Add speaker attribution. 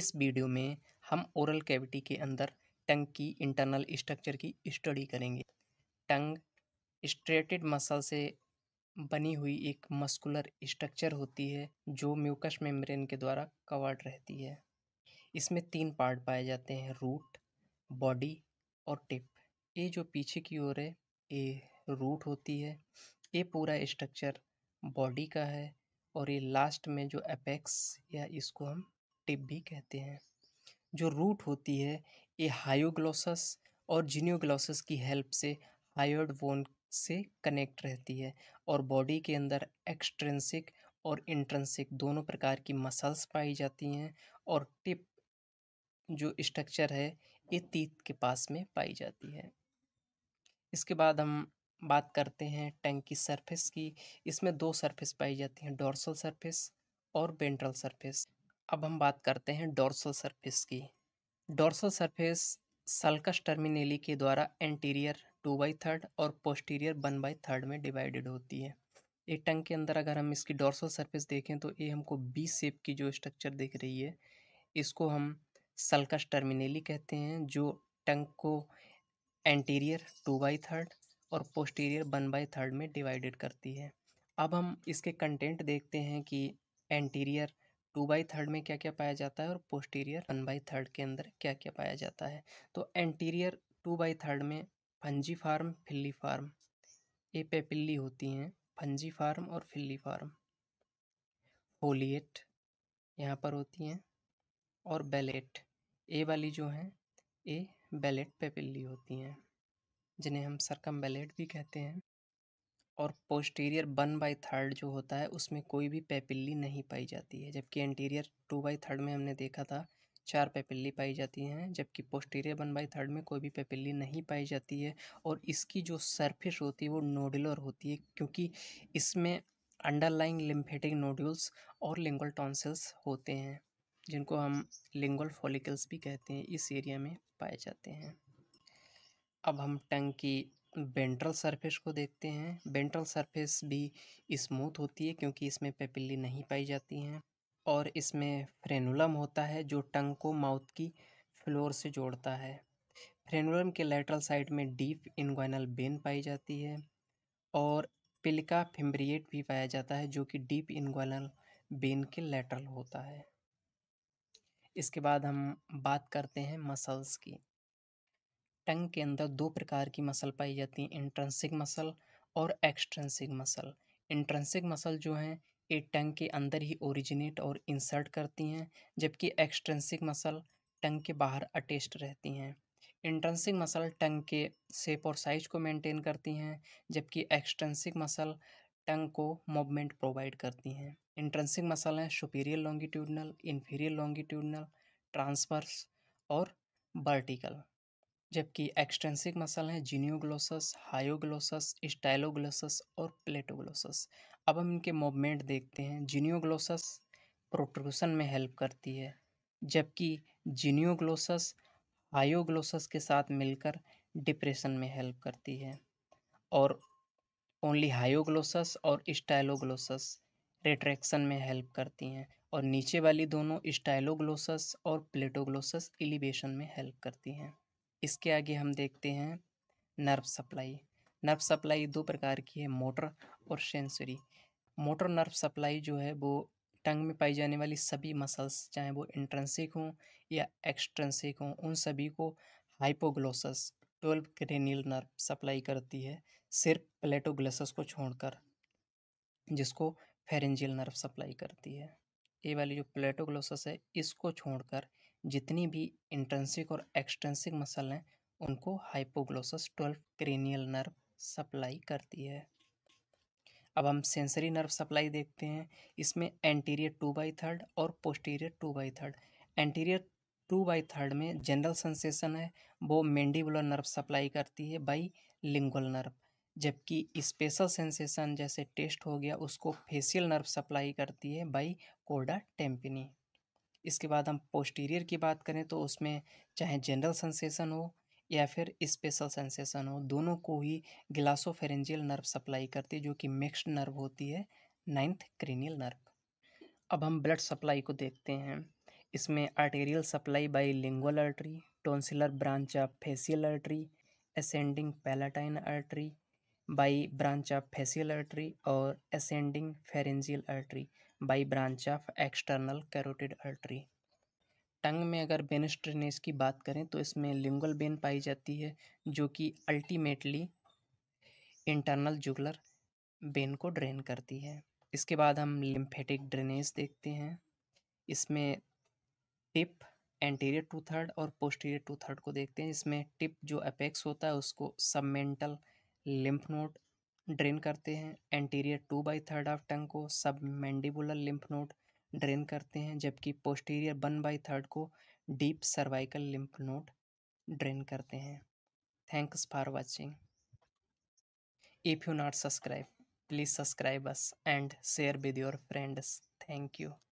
Speaker 1: इस वीडियो में हम ओरल कैविटी के अंदर टंग की इंटरनल स्ट्रक्चर की स्टडी करेंगे टंग स्ट्रेटेड मसल से बनी हुई एक मस्कुलर स्ट्रक्चर होती है जो म्यूकस मेम्ब्रेन के द्वारा कवर्ड रहती है इसमें तीन पार्ट पाए जाते हैं रूट बॉडी और टिप ये जो पीछे की ओर है ये रूट होती है ये पूरा स्ट्रक्चर बॉडी का है और ये लास्ट में जो अपेक्स या इसको हम टिप भी कहते हैं जो रूट होती है ये हायोग्लोसस और जीनियोग्लोसस की हेल्प से हायर्ड बोन से कनेक्ट रहती है और बॉडी के अंदर एक्सट्रेंसिक और इंट्रेंसिक दोनों प्रकार की मसल्स पाई जाती हैं और टिप जो स्ट्रक्चर है ये तीत के पास में पाई जाती है इसके बाद हम बात करते हैं टैंक की सरफेस की इसमें दो सरफेस पाई जाती हैं डोर्सल सरफेस और बेंट्रल सरफेस अब हम बात करते हैं डोर्सल सरफेस की डोर्सल सरफेस सल्कस टर्मिनेली के द्वारा एंटीरियर टू बाई थर्ड और पोस्टीरियर वन बाई थर्ड में डिवाइडेड होती है एक टंग के अंदर अगर हम इसकी डोर्सल सरफेस देखें तो ये हमको बी सेप की जो स्ट्रक्चर देख रही है इसको हम सल्कस टर्मिनेली कहते हैं जो टंग को एंटीरियर टू बाई थर्ड और पोस्टीरियर वन बाई थर्ड में डिवाइडेड करती है अब हम इसके कंटेंट देखते हैं कि एंटीरियर टू बाई थर्ड में क्या क्या पाया जाता है और पोस्टीरियर वन बाई थर्ड के अंदर क्या क्या पाया जाता है तो एंटीरियर टू बाई थर्ड में फंजी फार्म फिल्ली फार्म ये पेपिल्ली होती हैं फंजी फार्म और फिल्ली फार्म होलीट यहाँ पर होती हैं और बेलेट ए वाली जो हैं ये बेलेट पेपिल्ली होती हैं जिन्हें हम सरकम बेलेट भी कहते हैं और पोस्टीरियर वन बाई थर्ड जो होता है उसमें कोई भी पेपिल्ली नहीं पाई जाती है जबकि एंटीरियर टू बाई थर्ड में हमने देखा था चार पेपिल्ली पाई जाती हैं जबकि पोस्टीरियर वन बाई थर्ड में कोई भी पेपिल्ली नहीं पाई जाती है और इसकी जो सरफेस होती है वो नोडुलर होती है क्योंकि इसमें अंडरलाइंग लिम्फेटिक नोड्यूल्स और लिंगल टॉन्सिल्स होते हैं जिनको हम लिंगल फॉलिकल्स भी कहते हैं इस एरिया में पाए जाते हैं अब हम टंग की वेंट्रल सरफेस को देखते हैं वेंट्रल सरफेस भी स्मूथ होती है क्योंकि इसमें पेपिल्ली नहीं पाई जाती हैं और इसमें फ्रेनुलम होता है जो टंग को माउथ की फ्लोर से जोड़ता है फ्रेनुलम के लेटरल साइड में डीप इनगोइनल बेन पाई जाती है और पिलिका फिम्ब्रिएट भी पाया जाता है जो कि डीप इनगोइनल बेन के लेटरल होता है इसके बाद हम बात करते हैं मसल्स की टंग के अंदर दो प्रकार की मसल पाई जाती हैं इंट्रेंसिक मसल और एक्सट्रेंसिक मसल इंट्रेंसिक मसल जो हैं ये टंग के अंदर ही ओरिजिनेट और इंसर्ट करती हैं जबकि एक्सट्रेंसिक मसल टंग के बाहर अटेस्ट रहती हैं इंट्रेंसिक मसल टंग के सेप और साइज को मेंटेन करती हैं जबकि एक्सट्रेंसिक मसल टंग को मूवमेंट प्रोवाइड करती हैं इंट्रेंसिक मसल हैं superior longitudinal inferior longitudinal transverse और वर्टिकल जबकि एक्सटेंसिक मसल हैं जीनियोग्लोसस हायोग्लोसस स्टाइलोग्लोसस और प्लेटोग्लोसस अब हम इनके मूवमेंट देखते हैं जीनियोग्लोसस प्रोट्रूशन में हेल्प करती है जबकि जीनियोग्लोसस हायोग्लोसस के साथ मिलकर डिप्रेशन में हेल्प करती है और ओनली हायोग्लोसस और स्टाइलोग्लोसस रिट्रैक्शन में हेल्प करती हैं और नीचे वाली दोनों स्टाइलोग्लोसस और प्लेटोग्लोसस इलिवेशन में हेल्प करती हैं इसके आगे हम देखते हैं नर्व सप्लाई नर्व सप्लाई दो प्रकार की है मोटर और सेंसरी मोटर नर्व सप्लाई जो है वो टंग में पाई जाने वाली सभी मसल्स चाहे वो इंट्रेंसिक हों या एक्सट्रेंसिक हों उन सभी को hypoglossus twelve cranial nerve supply करती है सिर्फ प्लेटोग्लोसस को छोड़कर जिसको फेरेंजियल नर्व सप्लाई करती है ये वाली जो प्लेटोग्लोसस है इसको छोड़कर जितनी भी इंटेंसिक और एक्सटेंसिक मसल हैं उनको hypoglossus twelve cranial nerve supply करती है अब हम सेंसरी नर्व सप्लाई देखते हैं इसमें एंटीरियर टू बाई थर्ड और posterior two by third anterior two by third में जनरल सेंसेशन है वो मेंडिबुलर नर्व सप्लाई करती है बाई लिंगुअल नर्व जबकि स्पेशल सेंसेशन जैसे टेस्ट हो गया उसको फेसियल नर्व सप्लाई करती है बाई कोडा टेम्पिनी इसके बाद हम पोस्टीरियर की बात करें तो उसमें चाहे जनरल सेंसेशन हो या फिर स्पेशल सेंसेशन हो दोनों को ही ग्लासोफेरेंजियल नर्व सप्लाई करती है जो कि मिक्स्ड नर्व होती है नाइन्थ क्रीनियल नर्व अब हम ब्लड सप्लाई को देखते हैं इसमें arterial supply by lingual artery tonsillar branch of facial artery ascending palatine artery by branch of facial artery और ascending pharyngeal artery by branch of external carotid artery tongue में अगर बेनस्ट्रेनेस की बात करें तो इसमें लिंगल बेन पाई जाती है जो कि अल्टीमेटली इंटरनल जुगलर बेन को ड्रेन करती है इसके बाद हम लिम्फेटिक ड्रेनेज देखते हैं इसमें टिप एंटीरियर टू थर्ड और पोस्टीरियर टू थर्ड को देखते हैं इसमें टिप जो अपेक्स होता है उसको सबमेंटल लिम्फ नोड ड्रेन करते हैं anterior two by third of tongue को submandibular lymph node drain करते हैं जबकि पोस्टीरियर वन बाई थर्ड को deep cervical lymph node drain करते हैं thanks for watching if you not subscribe please subscribe us and share with your friends thank you